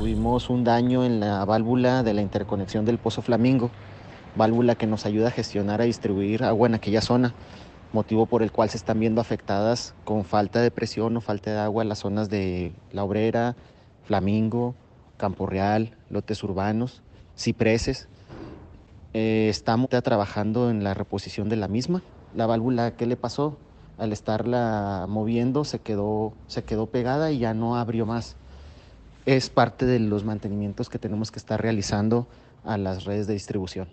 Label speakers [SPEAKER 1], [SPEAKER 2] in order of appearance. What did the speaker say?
[SPEAKER 1] tuvimos un daño en la válvula de la interconexión del Pozo Flamingo, válvula que nos ayuda a gestionar, a distribuir agua en aquella zona, motivo por el cual se están viendo afectadas con falta de presión o falta de agua las zonas de La Obrera, Flamingo, Campo Real, lotes urbanos, cipreses. Eh, estamos trabajando en la reposición de la misma. La válvula, ¿qué le pasó? Al estarla moviendo se quedó, se quedó pegada y ya no abrió más es parte de los mantenimientos que tenemos que estar realizando a las redes de distribución.